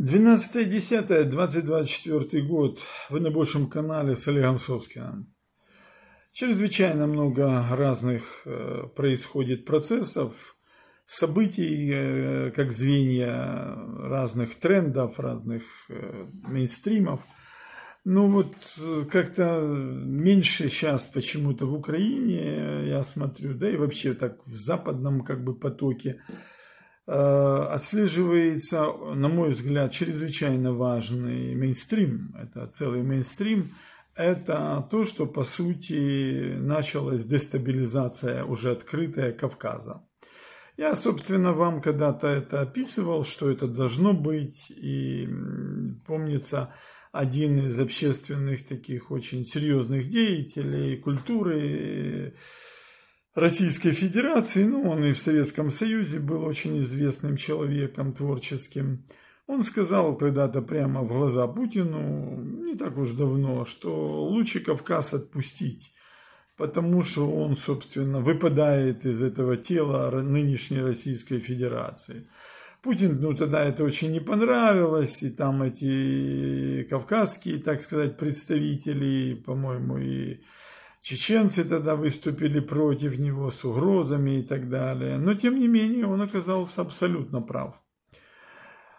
12.10.2024 год. Вы на большем канале с Олегом Совскиным. Чрезвычайно много разных э, происходит процессов, событий, э, как звенья разных трендов, разных э, мейнстримов. Ну вот как-то меньше сейчас почему-то в Украине, я смотрю, да и вообще так в западном как бы потоке Э, отслеживается, на мой взгляд, чрезвычайно важный мейнстрим. Это целый мейнстрим. Это то, что, по сути, началась дестабилизация уже открытая Кавказа. Я, собственно, вам когда-то это описывал, что это должно быть, и помнится, один из общественных таких очень серьезных деятелей культуры э, Российской Федерации, но ну, он и в Советском Союзе был очень известным человеком творческим. Он сказал когда-то прямо в глаза Путину, не так уж давно, что лучше Кавказ отпустить, потому что он, собственно, выпадает из этого тела нынешней Российской Федерации. Путин, ну тогда это очень не понравилось, и там эти кавказские, так сказать, представители, по-моему, и Чеченцы тогда выступили против него с угрозами и так далее. Но, тем не менее, он оказался абсолютно прав.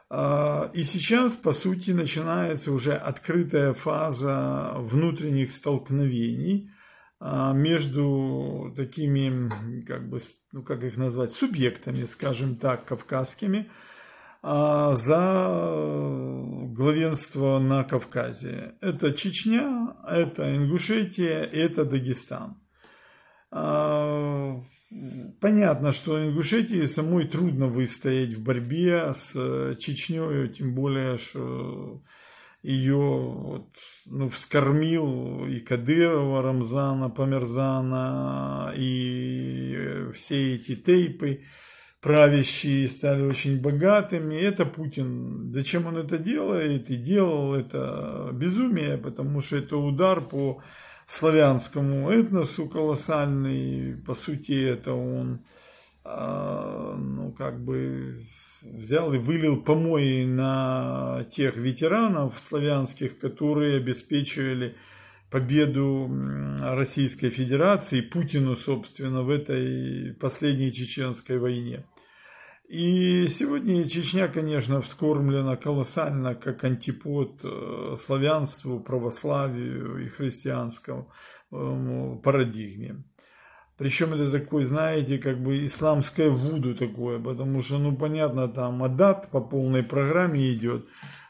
А, и сейчас, по сути, начинается уже открытая фаза внутренних столкновений а, между такими, как бы, ну как их назвать, субъектами, скажем так, кавказскими, а, за э, главенство на Кавказе. Это Чечня, это Ингушетия, это Дагестан. А, понятно, что Ингушетии самой трудно выстоять в борьбе с э, Чечней, тем более, что ее вот, ну, вскормил и Кадырова, Рамзана, Померзана, и все эти тейпы правящие стали очень богатыми. Это Путин. Зачем он это делает? И делал это безумие, потому что это удар по славянскому этносу колоссальный. По сути, это он, а, ну, как бы взял и вылил помои на тех ветеранов славянских, которые обеспечивали победу Российской Федерации, Путину, собственно, в этой последней чеченской войне. И сегодня Чечня, конечно, вскормлена колоссально как антипод э, славянству, православию и христианскому эм, парадигме. Причем это такой, знаете, как бы исламское вуду такое, потому что, ну, понятно, там адат по полной программе идет,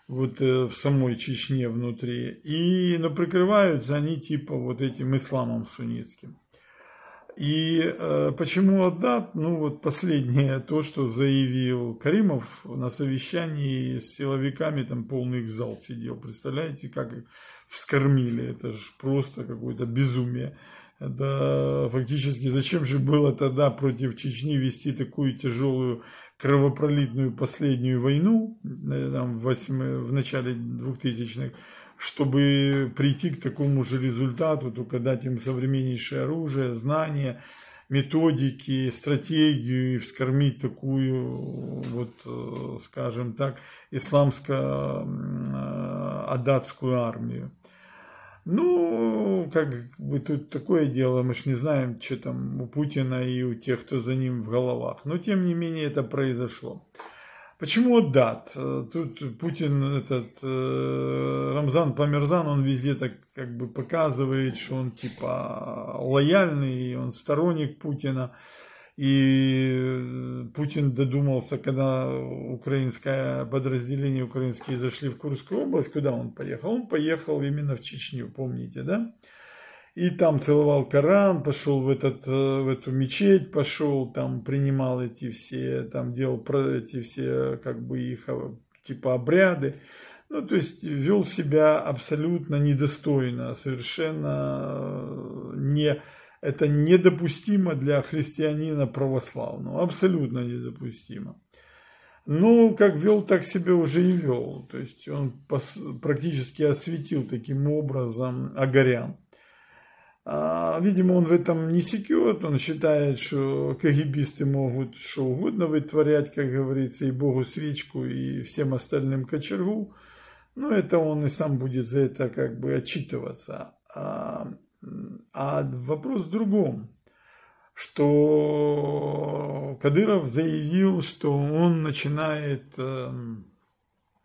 вот э, в самой Чечне внутри. И, но прикрываются они типа вот этим исламом суннитским. И э, почему отдат? Ну вот последнее, то, что заявил Каримов на совещании с силовиками, там полный их зал сидел. Представляете, как вскормили, это же просто какое-то безумие. Это фактически зачем же было тогда против Чечни вести такую тяжелую кровопролитную последнюю войну э, там, в, 8, в начале 2000-х, чтобы прийти к такому же результату, только дать им современнейшее оружие, знания, методики, стратегию и вскормить такую, вот, э, скажем так, исламско-адатскую э, армию. Ну, как бы тут такое дело, мы ж не знаем, что там у Путина и у тех, кто за ним в головах. Но, тем не менее, это произошло. Почему от дат? Э, тут Путин, этот э, Рамзан Памерзан, он везде так как бы показывает, что он типа лояльный, он сторонник Путина. И э, Путин додумался, когда украинское подразделение украинские зашли в Курскую область, куда он поехал? Он поехал именно в Чечню, помните, да? И там целовал Коран, пошел в, этот, э, в эту мечеть, пошел, там принимал эти все, там делал эти все, как бы их, э, типа обряды. Ну, то есть вел себя абсолютно недостойно, совершенно не это недопустимо для христианина православного, абсолютно недопустимо. Ну, как вел, так себе уже и вел. То есть он практически осветил таким образом Агарян. А, видимо, он в этом не секет, он считает, что кагибисты могут что угодно вытворять, как говорится, и Богу свечку, и всем остальным кочергу. Но это он и сам будет за это как бы отчитываться. А, а вопрос в другом, что Кадыров заявил, что он начинает эм,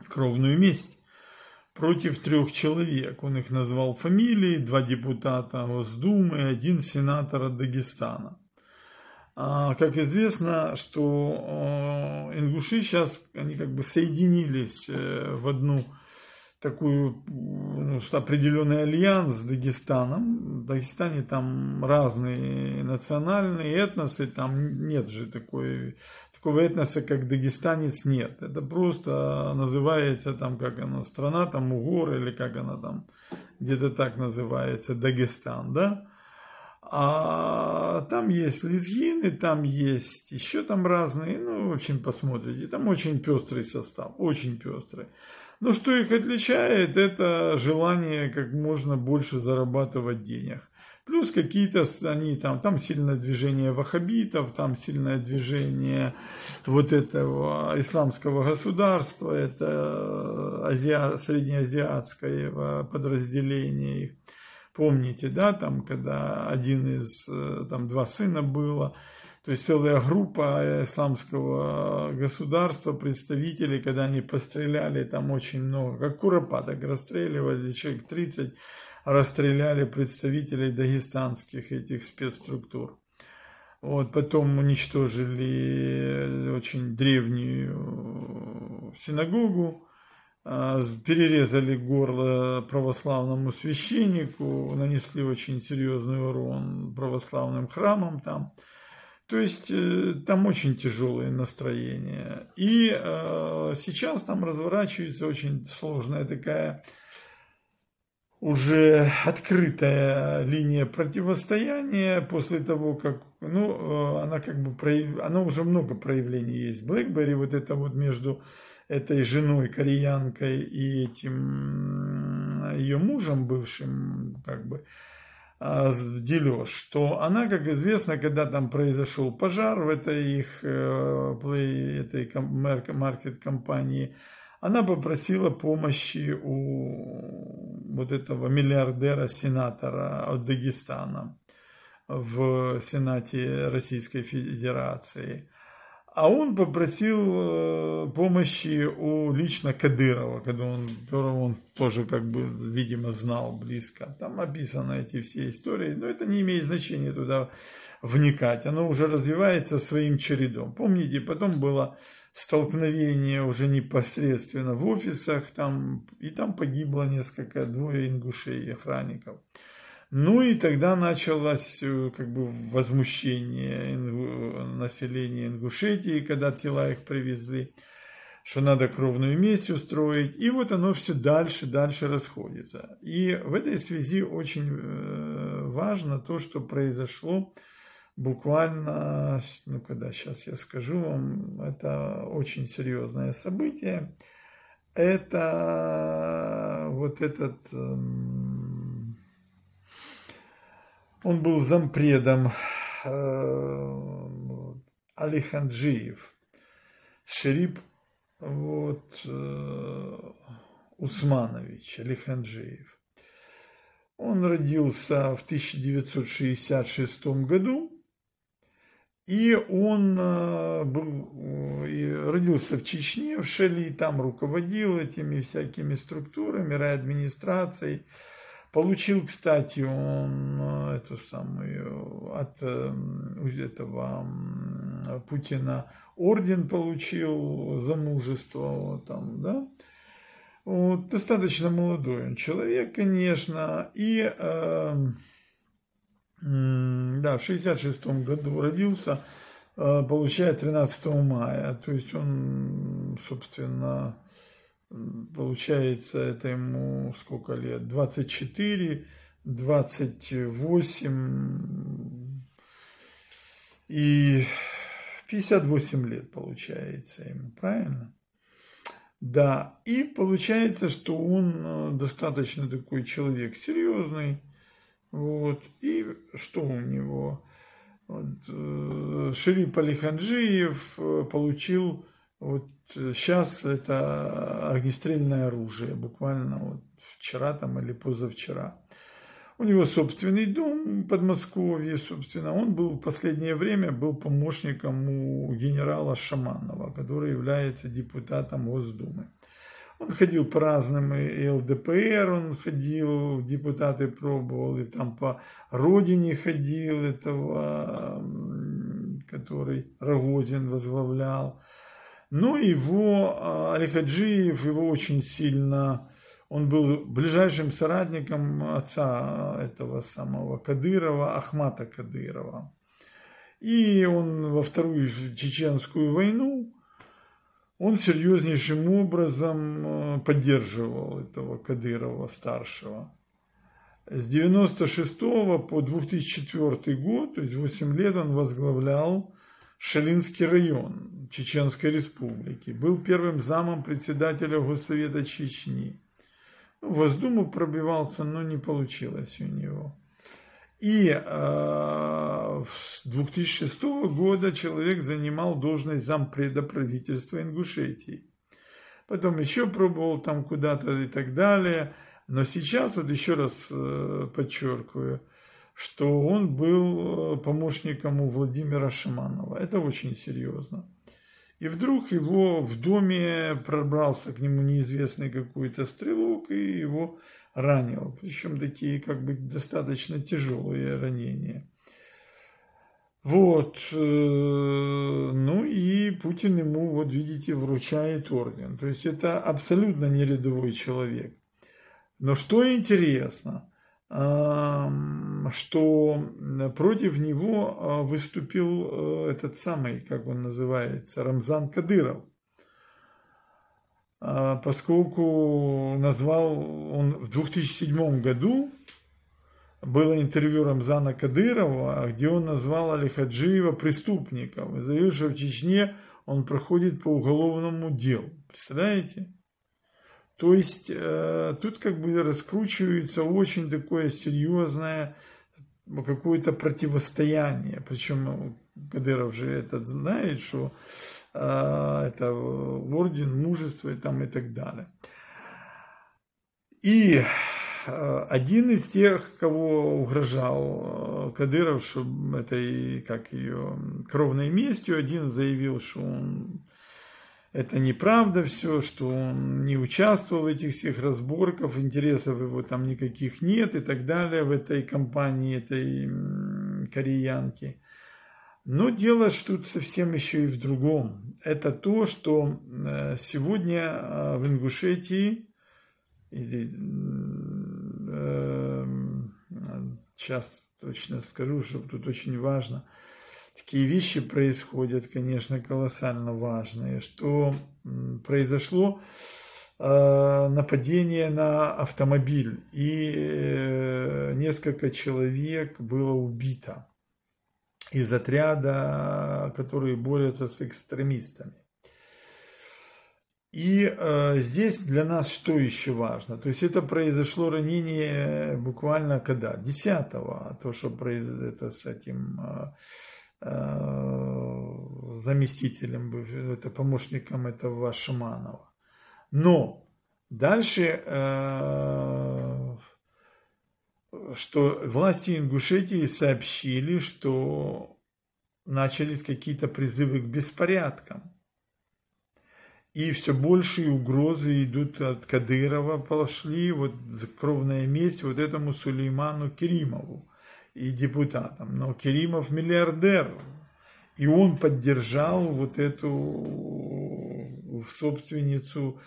кровную месть против трех человек. Он их назвал фамилии, два депутата Госдумы, один сенатор от Дагестана. А, как известно, что э, ингуши сейчас, они как бы соединились э, в одну такую ну, определенный альянс с Дагестаном. В Дагестане там разные национальные этносы, там нет же такой, такого этноса, как дагестанец, нет. Это просто называется там, как оно, страна, там Угор или как она там, где-то так называется, Дагестан, да? А там есть лезгины, там есть еще там разные, ну, в общем, посмотрите. Там очень пестрый состав, очень пестрый. Но ну, что их отличает, это желание как можно больше зарабатывать денег. Плюс какие-то они там, там сильное движение ваххабитов, там сильное движение вот этого исламского государства, это э, азиа, среднеазиатское подразделение их. Помните, да, там, когда один из, э, там, два сына было, то есть целая группа э, исламского государства, представителей, когда они постреляли, там очень много, как куропаток расстреливали, человек 30 расстреляли представителей дагестанских этих спецструктур. Вот, потом уничтожили э, очень древнюю синагогу, э, перерезали горло православному священнику, нанесли очень серьезный урон православным храмам там. То есть э, там очень тяжелые настроения. И э, сейчас там разворачивается очень сложная такая уже открытая линия противостояния после того, как, ну, э, она как бы, прояв... она уже много проявлений есть. Блэкберри вот это вот между этой женой, кореянкой и этим ее мужем бывшим, как бы, а, дележ, что она, как известно, когда там произошел пожар в этой их э, этой маркет-компании, она попросила помощи у вот этого миллиардера-сенатора от Дагестана в Сенате Российской Федерации. А он попросил э, помощи у лично Кадырова, которого он тоже как бы, видимо, знал близко. Там описаны эти все истории, но это не имеет значения туда вникать. Оно уже развивается своим чередом. Помните, потом было столкновение уже непосредственно в офисах, там, и там погибло несколько, двое ингушей охранников. охранников. Ну и тогда началось э, как бы возмущение населения Ингушетии, когда тела их привезли, что надо кровную месть устроить. И вот оно все дальше, дальше расходится. И в этой связи очень э, важно то, что произошло буквально, ну когда сейчас я скажу вам, это очень серьезное событие. Это вот этот эм, он был зампредом эм, Алиханджиев, Шериб вот, э, Усманович Алиханджиев. Он родился в 1966 году, и он э, был, и родился в Чечне, в Шали, там руководил этими всякими структурами, райадминистрацией, администрацией Получил, кстати, он э, эту самую от эм, этого Путина орден получил за мужество там, да. Вот, достаточно молодой он человек, конечно, и э, да, в 66-м году родился, э, получая 13 мая. То есть он, собственно, Получается, это ему сколько лет? 24, 28 и 58 лет получается ему, правильно? Да, и получается, что он э, достаточно такой человек серьезный, вот, и что у него? Вот, э, Шериф Алиханджиев э, получил вот сейчас э, это огнестрельное оружие, буквально вот вчера там или позавчера. У него собственный дом в Подмосковье, собственно. Он был в последнее время был помощником у генерала Шаманова, который является депутатом Госдумы. Он ходил по разным и ЛДПР, он ходил, депутаты пробовал, и там по родине ходил этого, который Рогозин возглавлял. Но ну, его Алихаджиев, его очень сильно, он был ближайшим соратником отца а, этого самого Кадырова, Ахмата Кадырова. И он во Вторую Чеченскую войну, он серьезнейшим образом а, поддерживал этого Кадырова-старшего. С 96 по 2004 год, то есть 8 лет он возглавлял Шалинский район Чеченской Республики, был первым замом председателя Госсовета Чечни. В Госдуму пробивался, но не получилось у него. И э, с 2006 года человек занимал должность зампреда правительства Ингушетии. Потом еще пробовал там куда-то и так далее. Но сейчас, вот еще раз э, подчеркиваю, что он был э, помощником у Владимира Шиманова. Это очень серьезно. И вдруг его в доме пробрался к нему неизвестный какой-то стрелок и его ранил. Причем такие как бы достаточно тяжелые ранения. Вот, э, ну и Путин ему, вот видите, вручает орден. То есть это абсолютно не рядовой человек. Но что интересно – что против него а, выступил э, этот самый, как он называется, Рамзан Кадыров, а, поскольку назвал он в 2007 году, было интервью Рамзана Кадырова, где он назвал Алихаджиева преступником и заявил, что в Чечне он проходит по уголовному делу. Представляете? То есть э, тут как бы раскручивается очень такое серьезное какое-то противостояние. Причем э, Кадыров же этот знает, что э, это орден мужества и, там, и так далее. И э, один из тех, кого угрожал э, Кадыров, что и как ее, кровной местью, один заявил, что он это неправда все, что он не участвовал в этих всех разборках, интересов его там никаких нет и так далее в этой компании, этой кореянки. Но дело что тут совсем еще и в другом. Это то, что э, сегодня э, в Ингушетии или э, сейчас точно скажу, что тут очень важно – такие вещи происходят, конечно, колоссально важные, что произошло э, нападение на автомобиль, и э, несколько человек было убито из отряда, которые борются с экстремистами. И э, здесь для нас что еще важно? То есть это произошло ранение буквально когда? 10-го, а то, что произошло с этим... Э, Э, заместителем, это помощником этого Шаманова. Но дальше, э, что власти Ингушетии сообщили, что начались какие-то призывы к беспорядкам. И все большие угрозы идут от Кадырова, пошли вот кровная месть вот этому Сулейману Керимову и депутатом. Но Керимов миллиардер, и он поддержал вот эту э, в собственницу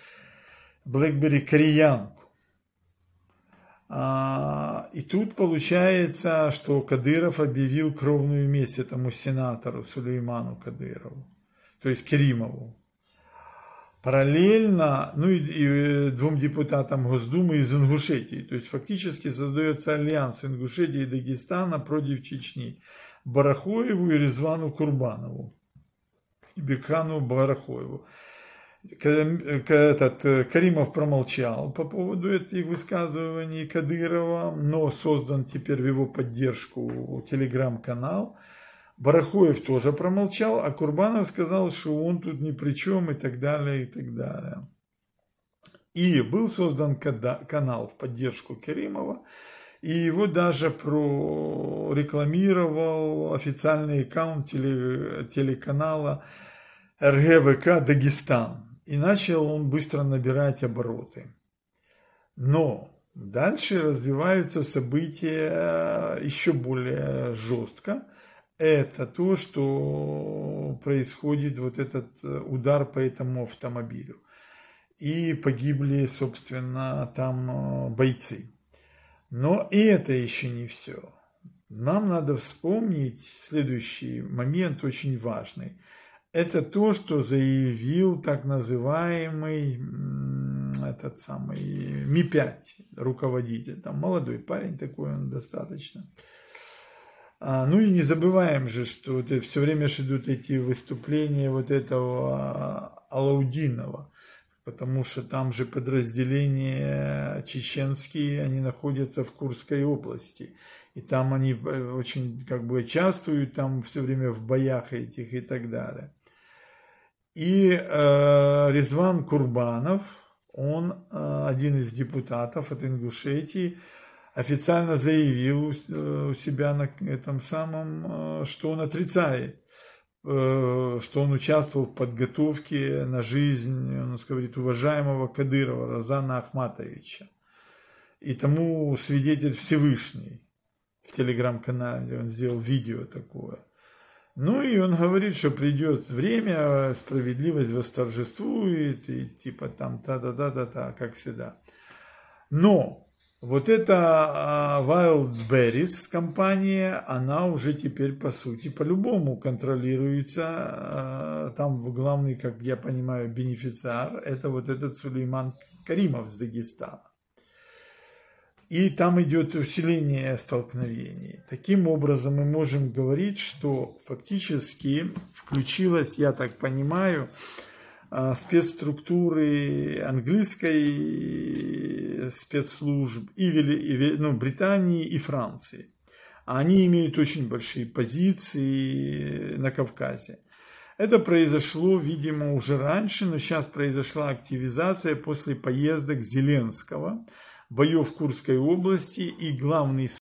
Блэкбери кореянку. А, и тут получается, что Кадыров объявил кровную месть этому сенатору Сулейману Кадырову, то есть Керимову. Параллельно, ну и, и э, двум депутатам Госдумы из Ингушетии. То есть фактически создается альянс Ингушетии и Дагестана против Чечни. Барахоеву и Резвану Курбанову. И Бекхану Барахоеву. Этот, э, Каримов промолчал по поводу этих высказываний Кадырова, но создан теперь в его поддержку телеграм-канал. Барахоев тоже промолчал, а Курбанов сказал, что он тут ни при чем и так далее, и так далее. И был создан канал в поддержку Керимова, и его даже прорекламировал официальный аккаунт телеканала РГВК «Дагестан». И начал он быстро набирать обороты. Но дальше развиваются события э, еще более жестко – это то, что происходит вот этот э, удар по этому автомобилю. И погибли, собственно, там э, бойцы. Но и это еще не все. Нам надо вспомнить следующий момент, очень важный. Это то, что заявил так называемый этот самый Ми-5, руководитель. Там молодой парень такой, он достаточно. А, ну и не забываем же, что вот все время же идут эти выступления вот этого а, Алаудинова, потому что там же подразделения чеченские, они находятся в Курской области. И там они э, очень как бы участвуют, там все время в боях этих и так далее. И э, Резван Курбанов, он э, один из депутатов от Ингушетии, официально заявил э, у себя на этом самом, э, что он отрицает, э, что он участвовал в подготовке на жизнь, он говорит, уважаемого Кадырова Розана Ахматовича. И тому свидетель Всевышний в телеграм-канале, он сделал видео такое. Ну и он говорит, что придет время, справедливость восторжествует, и типа там та-да-да-да-да, как всегда. Но вот эта Wildberries компания, она уже теперь по сути по-любому контролируется. А, там в главный, как я понимаю, бенефициар, это вот этот Сулейман Каримов с Дагестана. И там идет усиление столкновений. Таким образом, мы можем говорить, что фактически включилась, я так понимаю, а, спецструктуры английской э, спецслужб и, вели, и ну, Британии и Франции. Они имеют очень большие позиции э, на Кавказе. Это произошло, видимо, уже раньше, но сейчас произошла активизация после поездок Зеленского, боев в Курской области и главный